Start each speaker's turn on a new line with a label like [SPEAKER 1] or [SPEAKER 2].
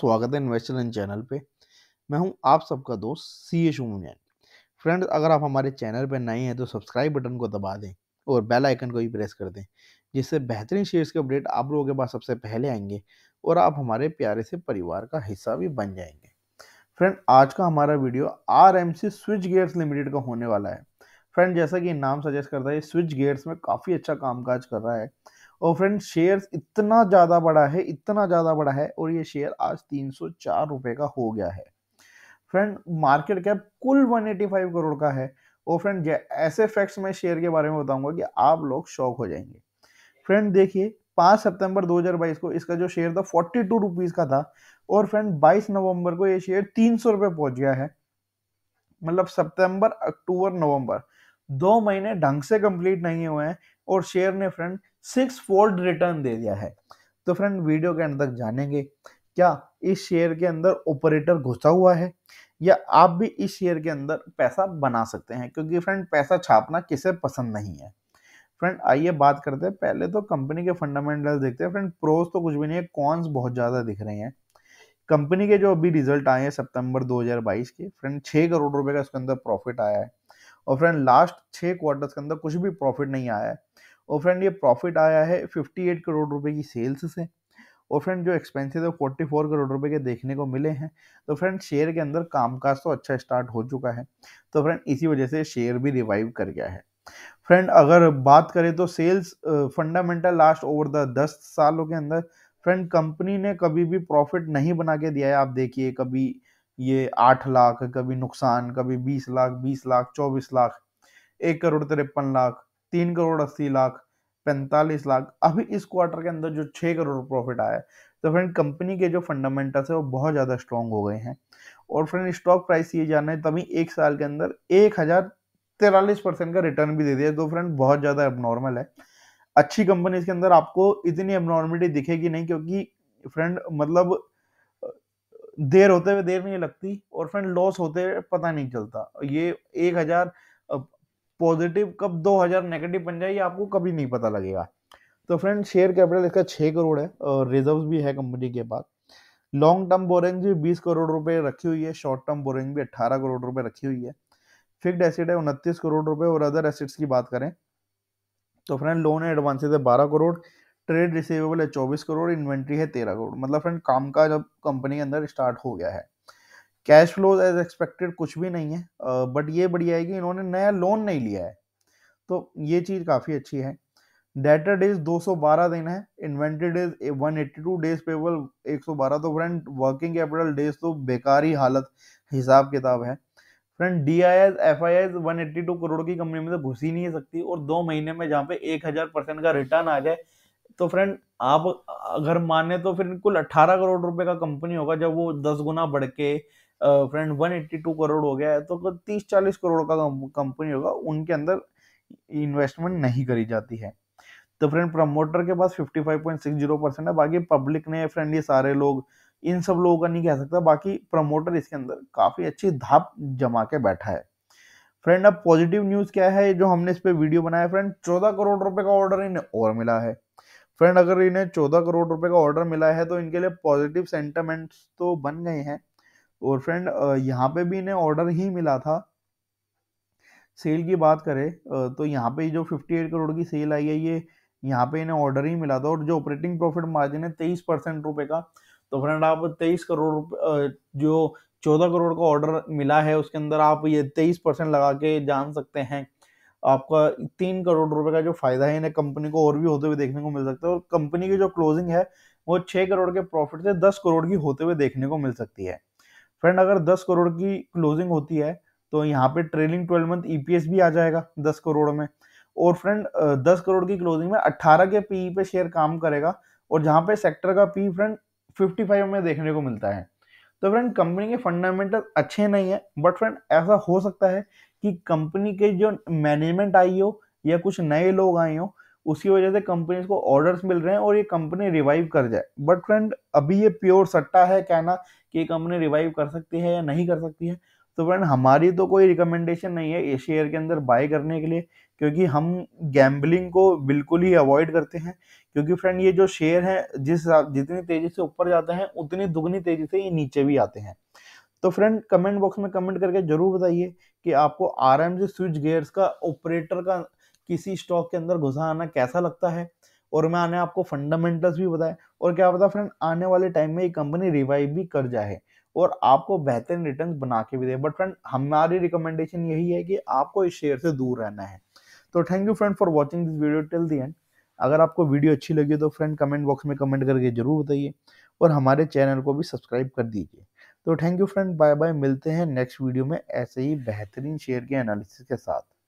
[SPEAKER 1] स्वागत है investor in channel पे मैं हूं आप सबका दोस्त सी ए शुभ जैन अगर आप हमारे चैनल पर नए हैं तो सब्सक्राइब बटन को दबा दें और बेल आइकन को भी प्रेस कर दें जिससे बेहतरीन शेयर्स के अपडेट आप लोगों के पास सबसे पहले आएंगे और आप हमारे प्यारे से परिवार का हिस्सा भी बन जाएंगे फ्रेंड आज का हमारा video R M C switchgears limited का होने वाला है फ्रेंड जैसा कि नाम सजेस्ट करता है स्विच गेयर्स में काफ़ी अच्छा कामकाज कर रहा है और फ्रेंड शेयर इतना ज़्यादा बड़ा है इतना ज़्यादा बड़ा है और ये शेयर आज तीन सौ चार का हो गया है फ्रेंड मार्केट कैप कुल 185 करोड़ का है और फ्रेंड ऐसे फैक्ट्स मैं शेयर के बारे में बताऊंगा कि आप लोग शौक हो जाएंगे फ्रेंड देखिए 5 सितंबर 2022 को इसका जो शेयर था फोर्टी टू रुपीज़ का था और फ्रेंड 22 नवंबर को ये शेयर तीन सौ रुपये पहुंच गया है मतलब सितंबर अक्टूबर नवंबर दो महीने ढंग से कंप्लीट नहीं हुए हैं और शेयर ने फ्रेंड सिक्स फोल्ड रिटर्न दे दिया है तो फ्रेंड वीडियो के अंत तक जानेंगे क्या इस शेयर के अंदर ऑपरेटर घुसा हुआ है या आप भी इस शेयर के अंदर पैसा बना सकते हैं क्योंकि फ्रेंड पैसा छापना किसे पसंद नहीं है फ्रेंड आइए बात करते हैं पहले तो कंपनी के फंडामेंटल्स देखते हैं फ्रेंड प्रोज तो कुछ भी नहीं है कॉन्स बहुत ज़्यादा दिख रहे हैं कंपनी के जो अभी रिजल्ट आए हैं सितंबर 2022 के फ्रेंड छः करोड़ रुपए का उसके अंदर प्रॉफिट आया है और फ्रेंड लास्ट छः क्वार्टर्स के अंदर कुछ भी प्रॉफिट नहीं आया है और फ्रेंड ये प्रॉफिट आया है 58 करोड़ रुपए की सेल्स से और फ्रेंड जो एक्सपेंसेस है फोर्टी फोर करोड़ रुपए के देखने को मिले हैं तो फ्रेंड शेयर के अंदर कामकाज तो अच्छा स्टार्ट हो चुका है तो फ्रेंड इसी वजह से शेयर भी रिवाइव कर गया है फ्रेंड अगर बात करें तो sales fundamental last over the दस सालों के अंदर फ्रेंड कंपनी ने कभी भी प्रॉफिट नहीं बना के दिया है आप देखिए कभी ये आठ लाख कभी नुकसान कभी बीस लाख बीस लाख चौबीस लाख एक करोड़ तिरपन लाख तीन करोड़ अस्सी लाख पैंतालीस लाख अभी इस क्वार्टर के अंदर जो छः करोड़ प्रॉफिट आया है तो फ्रेंड कंपनी के जो फंडामेंटल्स है वो बहुत ज़्यादा स्ट्रॉन्ग हो गए हैं और फ्रेंड स्टॉक प्राइस ये जाना है तभी एक साल के अंदर एक हज़ार तिरालीस परसेंट का रिटर्न भी दे दिया तो फ्रेंड बहुत ज़्यादा एबनॉर्मल है अच्छी कंपनीज के अंदर आपको इतनी एबनॉर्मलिटी दिखेगी नहीं क्योंकि फ्रेंड मतलब देर होते हुए देर नहीं लगती और फ्रेंड लॉस होते हुए पता नहीं चलता ये एक हज़ार पॉजिटिव कब 2000 नेगेटिव बन जाए ये आपको कभी नहीं पता लगेगा तो फ्रेंड शेयर कैपिटल इसका छः करोड़ है और रिजर्व भी है कंपनी के पास लॉन्ग टर्म बोरिंग भी बीस करोड़ रुपए रखी हुई है शॉर्ट टर्म बोरिंग भी अट्ठारह करोड़ रुपए रखी हुई है फिक्स एसिड है उनतीस करोड़ रुपए और अदर एसिड्स की बात करें तो फ्रेंड लोन है एडवांसेज है बारह करोड़ ट्रेड रिसीवेबल है चौबीस करोड़ इन्वेंट्री है तेरह करोड़ मतलब फ्रेंड काम का अब कंपनी के अंदर स्टार्ट हो गया है कैश फ्लोज एज एक्सपेक्टेड कुछ भी नहीं है बट ये बढ़िया है कि इन्होंने नया लोन नहीं लिया है तो ये चीज़ काफ़ी अच्छी है डेटर डेज 212 दिन है इन्वेंट्री डेज 182 डेज पेबल 112 तो फ्रेंड वर्किंग कैपिटल डेज तो बेकार ही हालत हिसाब किताब है friend D I S F I S one eighty two crore की कंपनी में तो घुस ही नहीं है सकती और दो महीने में जहाँ पे एक हज़ार परसेंट का रिटर्न आ जाए तो फ्रेंड आप अगर माने तो फिर कुल अट्ठारह करोड़ रुपए का कंपनी होगा जब वो दस गुना बढ़ के friend one eighty two crore हो गया है तो अगर तीस चालीस करोड़ का कंपनी होगा उनके अंदर इन्वेस्टमेंट नहीं करी जाती है तो फ्रेंड प्रमोटर के पास 55.60 परसेंट है बाकी पब्लिक ने फ्रेंड ये सारे लोग इन सब लोगों का नहीं कह सकता बाकी प्रमोटर इसके अंदर काफ़ी अच्छी धाप जमा के बैठा है फ्रेंड अब पॉजिटिव न्यूज़ क्या है जो हमने इस पर वीडियो बनाया फ्रेंड चौदह करोड़ रुपए का ऑर्डर इन्हें और मिला है फ्रेंड अगर इन्हें चौदह करोड़ रुपए का ऑर्डर मिला है तो इनके लिए पॉजिटिव सेंटिमेंट्स तो बन गए हैं और फ्रेंड यहाँ पे भी इन्हें ऑर्डर ही मिला था सेल की बात करें तो यहाँ पे जो 58 करोड़ की सेल आई है ये यहाँ पे इन्हें ऑर्डर ही मिला था और जो ऑपरेटिंग प्रॉफिट मार्जिन है तेईस परसेंट रुपये का तो फ्रेंड आप तेईस करोड़ जो चौदह करोड़ का ऑर्डर मिला है उसके अंदर आप ये तेईस परसेंट लगा के जान सकते हैं आपका तीन करोड़ रुपए का जो फायदा है इन्हें कंपनी को और भी होते हुए देखने को मिल सकता है और कंपनी की जो क्लोजिंग है वो छः करोड़ के प्रॉफिट से दस करोड़ की होते हुए देखने को मिल सकती है फ्रेंड अगर दस करोड़ की क्लोजिंग होती है तो यहाँ पे ट्रेलिंग ट्वेल्व मंथ ईपीएस भी आ जाएगा दस करोड़ में और फ्रेंड दस करोड़ की क्लोजिंग में अट्ठारह के पी e पे शेयर काम करेगा और जहाँ पे सेक्टर का P e friend fifty five में देखने को मिलता है तो फ्रेंड कंपनी के फंडामेंटल अच्छे नहीं है बट फ्रेंड ऐसा हो सकता है कि कंपनी के जो मैनेजमेंट आई हो या कुछ नए लोग आए हों उसकी वजह से कंपनीज को ऑर्डर्स मिल रहे हैं और ये कंपनी रिवाइव कर जाए बट फ्रेंड अभी ये प्योर सट्टा है कहना कि ये कंपनी रिवाइव कर सकती है या नहीं कर सकती है तो फ्रेंड हमारी तो कोई रिकमेंडेशन नहीं है ये शेयर के अंदर बाय करने के लिए क्योंकि हम गैम्बलिंग को बिल्कुल ही अवॉइड करते हैं क्योंकि फ्रेंड ये जो शेयर है जिस जितनी तेज़ी से ऊपर जाते हैं उतनी दुगनी तेज़ी से ये नीचे भी आते हैं तो फ्रेंड कमेंट बॉक्स में कमेंट करके जरूर बताइए कि आपको आर एम स्विच गेयर्स का ऑपरेटर का किसी स्टॉक के अंदर घुसा आना कैसा लगता है और मैं आने आपको फंडामेंटल्स भी बताए और क्या पता फ्रेंड आने वाले टाइम में ये कंपनी रिवाइव भी कर जाए और आपको बेहतरीन रिटर्न बना के भी दे बट फ्रेंड हमारी रिकमेंडेशन यही है कि आपको इस शेयर से दूर रहना है तो thank you friend for watching this video till the end अगर आपको वीडियो अच्छी लगी तो फ्रेंड कमेंट बॉक्स में कमेंट करके जरूर बताइए और हमारे चैनल को भी सब्सक्राइब कर दीजिए तो thank you friend bye bye मिलते हैं नेक्स्ट वीडियो में ऐसे ही बेहतरीन शेयर के एनालिसिस के साथ